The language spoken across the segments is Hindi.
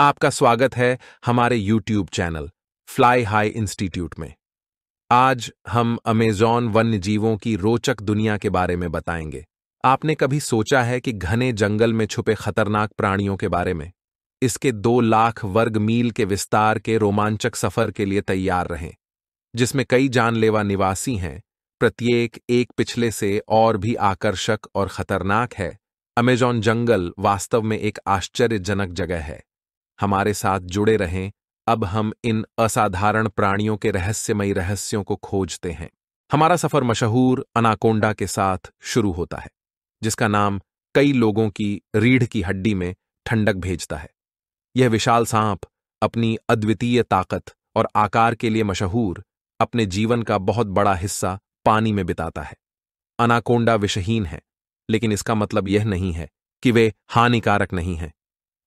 आपका स्वागत है हमारे YouTube channel fly high institute में आज हम अमेजॉन वन्य जीवों की रोचक दुनिया के बारे में बताएंगे आपने कभी सोचा है कि घने जंगल में छुपे खतरनाक प्राणियों के बारे में इसके दो लाख वर्ग मील के विस्तार के रोमांचक सफर के लिए तैयार रहें जिसमें कई जानलेवा निवासी हैं प्रत्येक एक पिछले से और भी आकर्षक और खतरनाक है अमेजॉन जंगल वास्तव में एक आश्चर्यजनक जगह है हमारे साथ जुड़े रहें अब हम इन असाधारण प्राणियों के रहस्यमयी रहस्यों को खोजते हैं हमारा सफर मशहूर अनाकोंडा के साथ शुरू होता है जिसका नाम कई लोगों की रीढ़ की हड्डी में ठंडक भेजता है यह विशाल सांप अपनी अद्वितीय ताकत और आकार के लिए मशहूर अपने जीवन का बहुत बड़ा हिस्सा पानी में बिताता है अनाकोंडा विषहीन है लेकिन इसका मतलब यह नहीं है कि वे हानिकारक नहीं हैं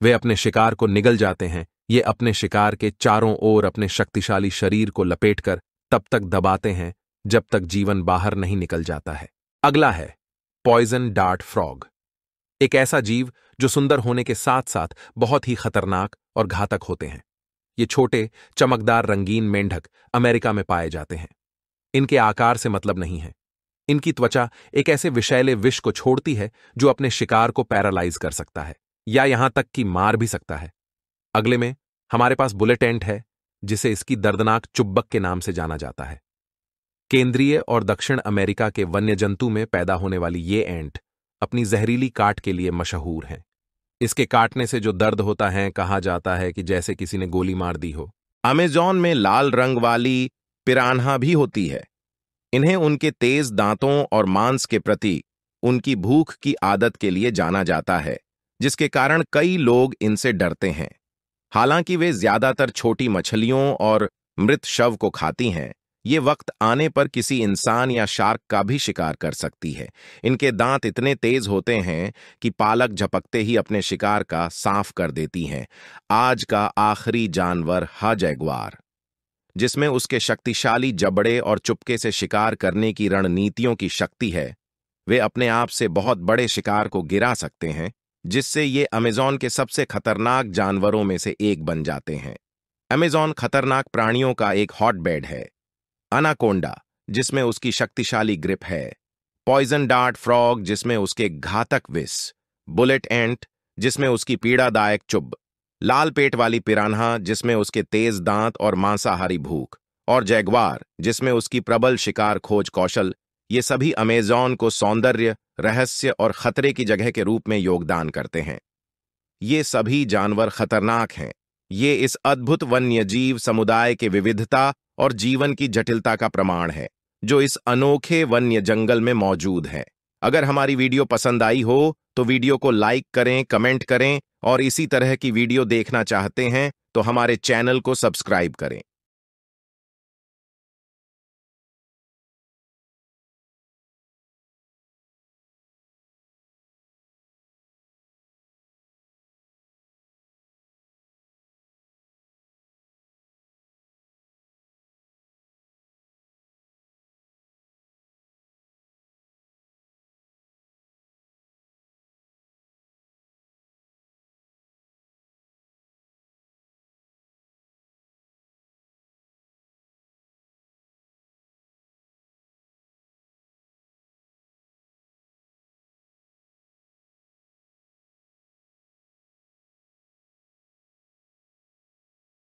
वे अपने शिकार को निगल जाते हैं ये अपने शिकार के चारों ओर अपने शक्तिशाली शरीर को लपेटकर तब तक दबाते हैं जब तक जीवन बाहर नहीं निकल जाता है अगला है पॉइजन डार्ट फ्रॉग एक ऐसा जीव जो सुंदर होने के साथ साथ बहुत ही खतरनाक और घातक होते हैं ये छोटे चमकदार रंगीन मेंढक अमेरिका में पाए जाते हैं इनके आकार से मतलब नहीं है इनकी त्वचा एक ऐसे विषैले विष को छोड़ती है जो अपने शिकार को पैरालाइज कर सकता है या यहां तक कि मार भी सकता है अगले में हमारे पास बुलेट एंट है जिसे इसकी दर्दनाक चुब्बक के नाम से जाना जाता है केंद्रीय और दक्षिण अमेरिका के वन्य जंतु में पैदा होने वाली ये एंट अपनी जहरीली काट के लिए मशहूर हैं इसके काटने से जो दर्द होता है कहा जाता है कि जैसे किसी ने गोली मार दी हो अमेजॉन में लाल रंग वाली पिरान्हा भी होती है इन्हें उनके तेज दांतों और मांस के प्रति उनकी भूख की आदत के लिए जाना जाता है जिसके कारण कई लोग इनसे डरते हैं हालांकि वे ज्यादातर छोटी मछलियों और मृत शव को खाती हैं ये वक्त आने पर किसी इंसान या शार्क का भी शिकार कर सकती है इनके दांत इतने तेज होते हैं कि पालक झपकते ही अपने शिकार का साफ कर देती हैं आज का आखिरी जानवर हा जैगवार जिसमें उसके शक्तिशाली जबड़े और चुपके से शिकार करने की रणनीतियों की शक्ति है वे अपने आप से बहुत बड़े शिकार को गिरा सकते हैं जिससे ये अमेजॉन के सबसे खतरनाक जानवरों में से एक बन जाते हैं अमेजॉन खतरनाक प्राणियों का एक हॉटबेड है अनाकोंडा जिसमें उसकी शक्तिशाली ग्रिप है पॉइजन डार्ट फ्रॉग जिसमें उसके घातक विस बुलेट एंट जिसमें उसकी पीड़ादायक चुब लाल पेट वाली पिराना जिसमें उसके तेज दांत और मांसाहारी भूख और जैगवार जिसमें उसकी प्रबल शिकार खोज कौशल ये सभी अमेजॉन को सौंदर्य रहस्य और खतरे की जगह के रूप में योगदान करते हैं ये सभी जानवर खतरनाक हैं ये इस अद्भुत वन्य जीव समुदाय के विविधता और जीवन की जटिलता का प्रमाण है जो इस अनोखे वन्य जंगल में मौजूद है अगर हमारी वीडियो पसंद आई हो तो वीडियो को लाइक करें कमेंट करें और इसी तरह की वीडियो देखना चाहते हैं तो हमारे चैनल को सब्सक्राइब करें